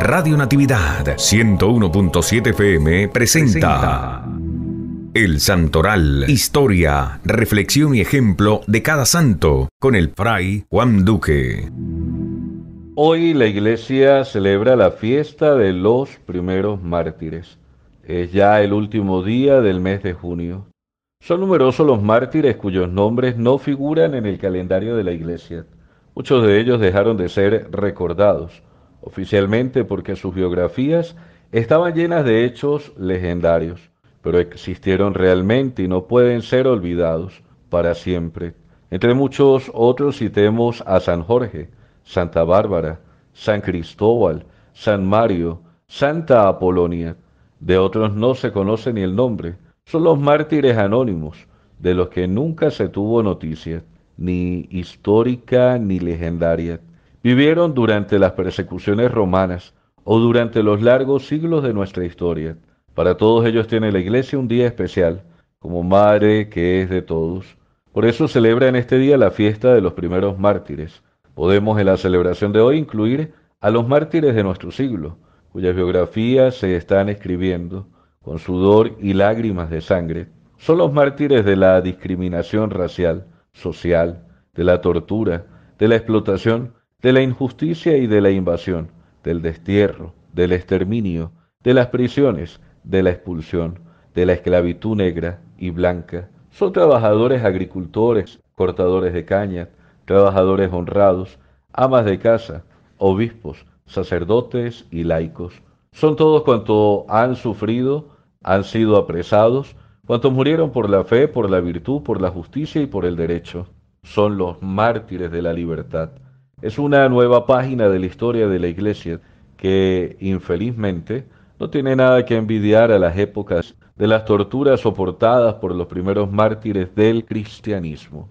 Radio Natividad 101.7 FM presenta El Santoral, historia, reflexión y ejemplo de cada santo con el fray Juan Duque. Hoy la iglesia celebra la fiesta de los primeros mártires. Es ya el último día del mes de junio. Son numerosos los mártires cuyos nombres no figuran en el calendario de la iglesia. Muchos de ellos dejaron de ser recordados oficialmente porque sus biografías estaban llenas de hechos legendarios, pero existieron realmente y no pueden ser olvidados para siempre. Entre muchos otros citemos a San Jorge, Santa Bárbara, San Cristóbal, San Mario, Santa Apolonia. De otros no se conoce ni el nombre, son los mártires anónimos, de los que nunca se tuvo noticia ni histórica ni legendaria. Vivieron durante las persecuciones romanas o durante los largos siglos de nuestra historia. Para todos ellos tiene la iglesia un día especial, como madre que es de todos. Por eso celebra en este día la fiesta de los primeros mártires. Podemos en la celebración de hoy incluir a los mártires de nuestro siglo, cuyas biografías se están escribiendo con sudor y lágrimas de sangre. Son los mártires de la discriminación racial, social, de la tortura, de la explotación, de la injusticia y de la invasión, del destierro, del exterminio, de las prisiones, de la expulsión, de la esclavitud negra y blanca. Son trabajadores agricultores, cortadores de caña, trabajadores honrados, amas de casa, obispos, sacerdotes y laicos. Son todos cuanto han sufrido, han sido apresados, Cuantos murieron por la fe, por la virtud, por la justicia y por el derecho, son los mártires de la libertad. Es una nueva página de la historia de la Iglesia que, infelizmente, no tiene nada que envidiar a las épocas de las torturas soportadas por los primeros mártires del cristianismo.